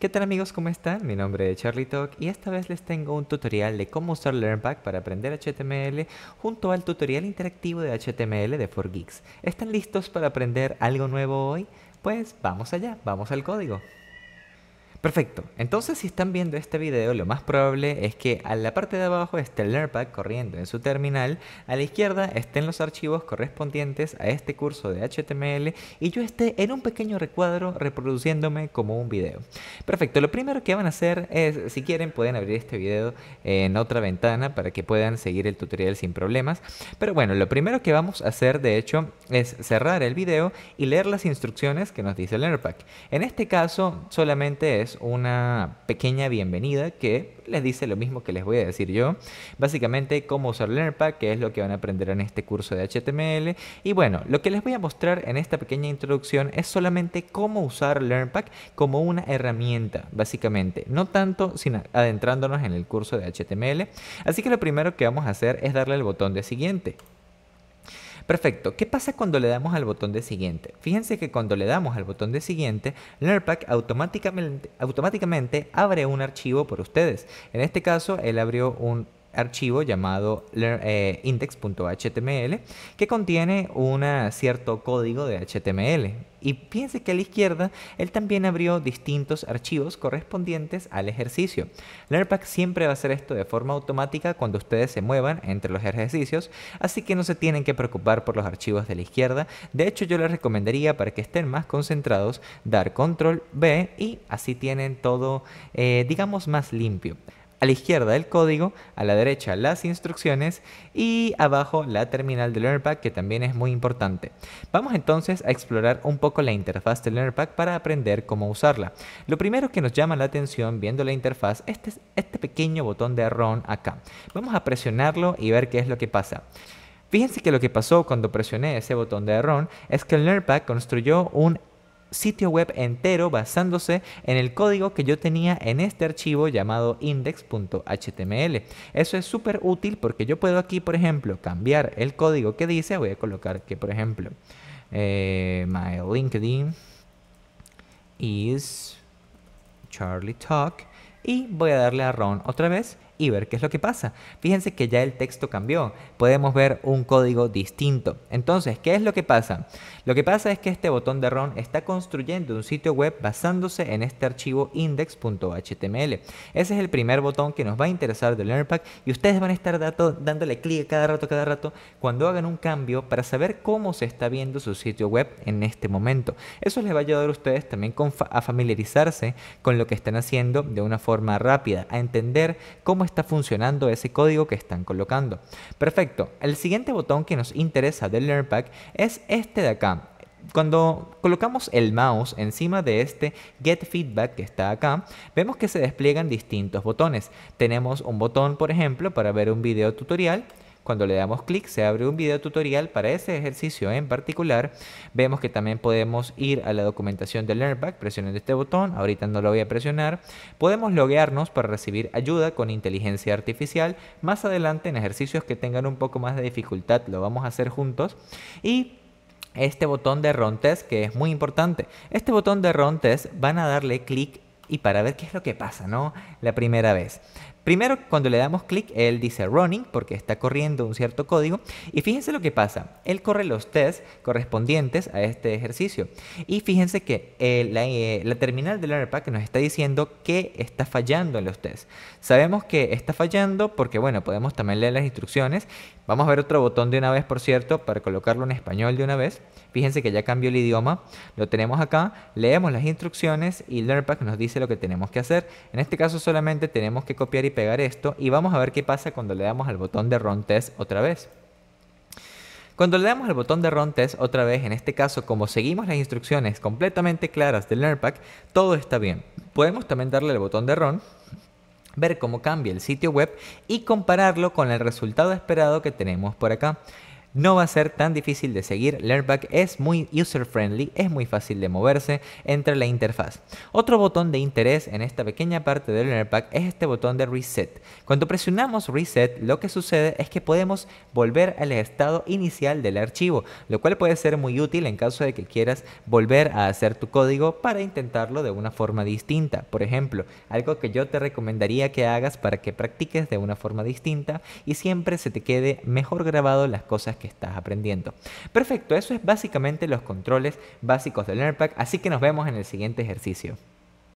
¿Qué tal amigos? ¿Cómo están? Mi nombre es Charlie Talk y esta vez les tengo un tutorial de cómo usar LearnPack para aprender HTML junto al tutorial interactivo de HTML de 4Geeks. ¿Están listos para aprender algo nuevo hoy? Pues vamos allá, vamos al código. Perfecto, entonces si están viendo este video lo más probable es que a la parte de abajo esté el NERPAC corriendo en su terminal, a la izquierda estén los archivos correspondientes a este curso de HTML y yo esté en un pequeño recuadro reproduciéndome como un video. Perfecto, lo primero que van a hacer es, si quieren pueden abrir este video en otra ventana para que puedan seguir el tutorial sin problemas, pero bueno, lo primero que vamos a hacer de hecho es cerrar el video y leer las instrucciones que nos dice LearnPack. En este caso solamente es una pequeña bienvenida que les dice lo mismo que les voy a decir yo. Básicamente cómo usar LearnPack, que es lo que van a aprender en este curso de HTML. Y bueno, lo que les voy a mostrar en esta pequeña introducción es solamente cómo usar LearnPack como una herramienta, básicamente. No tanto sino adentrándonos en el curso de HTML. Así que lo primero que vamos a hacer es darle al botón de siguiente. Perfecto. ¿Qué pasa cuando le damos al botón de siguiente? Fíjense que cuando le damos al botón de siguiente, Learnpack automáticamente, automáticamente abre un archivo por ustedes. En este caso, él abrió un archivo llamado eh, index.html que contiene un cierto código de HTML. Y piense que a la izquierda él también abrió distintos archivos correspondientes al ejercicio. Learnpack siempre va a hacer esto de forma automática cuando ustedes se muevan entre los ejercicios, así que no se tienen que preocupar por los archivos de la izquierda. De hecho, yo les recomendaría para que estén más concentrados dar control B y así tienen todo, eh, digamos, más limpio. A la izquierda el código, a la derecha las instrucciones y abajo la terminal de LearnerPack que también es muy importante. Vamos entonces a explorar un poco la interfaz de LearnerPack para aprender cómo usarla. Lo primero que nos llama la atención viendo la interfaz este es este pequeño botón de Run acá. Vamos a presionarlo y ver qué es lo que pasa. Fíjense que lo que pasó cuando presioné ese botón de Run es que el Learnpack construyó un sitio web entero basándose en el código que yo tenía en este archivo llamado index.html. Eso es súper útil porque yo puedo aquí, por ejemplo, cambiar el código que dice. Voy a colocar que, por ejemplo, eh, my LinkedIn is Charlie Talk y voy a darle a Ron otra vez y ver qué es lo que pasa. Fíjense que ya el texto cambió, podemos ver un código distinto. Entonces, ¿qué es lo que pasa? Lo que pasa es que este botón de ron está construyendo un sitio web basándose en este archivo index.html. Ese es el primer botón que nos va a interesar del Learnpack y ustedes van a estar dándole clic cada rato, cada rato, cuando hagan un cambio para saber cómo se está viendo su sitio web en este momento. Eso les va a ayudar a ustedes también a familiarizarse con lo que están haciendo de una forma rápida, a entender cómo está funcionando ese código que están colocando. Perfecto, el siguiente botón que nos interesa del LearnPack es este de acá, cuando colocamos el mouse encima de este Get Feedback que está acá, vemos que se despliegan distintos botones. Tenemos un botón, por ejemplo, para ver un video tutorial. Cuando le damos clic se abre un video tutorial para ese ejercicio en particular. Vemos que también podemos ir a la documentación del LearnBack presionando este botón. Ahorita no lo voy a presionar. Podemos loguearnos para recibir ayuda con inteligencia artificial. Más adelante en ejercicios que tengan un poco más de dificultad lo vamos a hacer juntos. Y este botón de RONTES, que es muy importante. Este botón de Run van a darle clic y para ver qué es lo que pasa, ¿no? La primera vez. Primero, cuando le damos clic, él dice running porque está corriendo un cierto código. Y fíjense lo que pasa. Él corre los tests correspondientes a este ejercicio. Y fíjense que eh, la, eh, la, terminal del nos está diciendo que está fallando en los tests. Sabemos que está fallando porque, bueno, podemos también leer las instrucciones. Vamos a ver otro botón de una vez, por cierto, para colocarlo en español de una vez. Fíjense que ya cambió el idioma. Lo tenemos acá. Leemos las instrucciones y el nos dice lo que tenemos que hacer. En este caso solamente tenemos que copiar y pegar esto y vamos a ver qué pasa cuando le damos al botón de Run Test otra vez. Cuando le damos al botón de Run Test otra vez, en este caso, como seguimos las instrucciones completamente claras del NERPAC, todo está bien. Podemos también darle el botón de Run, ver cómo cambia el sitio web y compararlo con el resultado esperado que tenemos por acá no va a ser tan difícil de seguir. Learnback es muy user-friendly, es muy fácil de moverse entre la interfaz. Otro botón de interés en esta pequeña parte del Learnback es este botón de Reset. Cuando presionamos Reset, lo que sucede es que podemos volver al estado inicial del archivo, lo cual puede ser muy útil en caso de que quieras volver a hacer tu código para intentarlo de una forma distinta. Por ejemplo, algo que yo te recomendaría que hagas para que practiques de una forma distinta y siempre se te quede mejor grabado las cosas que estás aprendiendo. Perfecto, eso es básicamente los controles básicos del LearnPack. así que nos vemos en el siguiente ejercicio.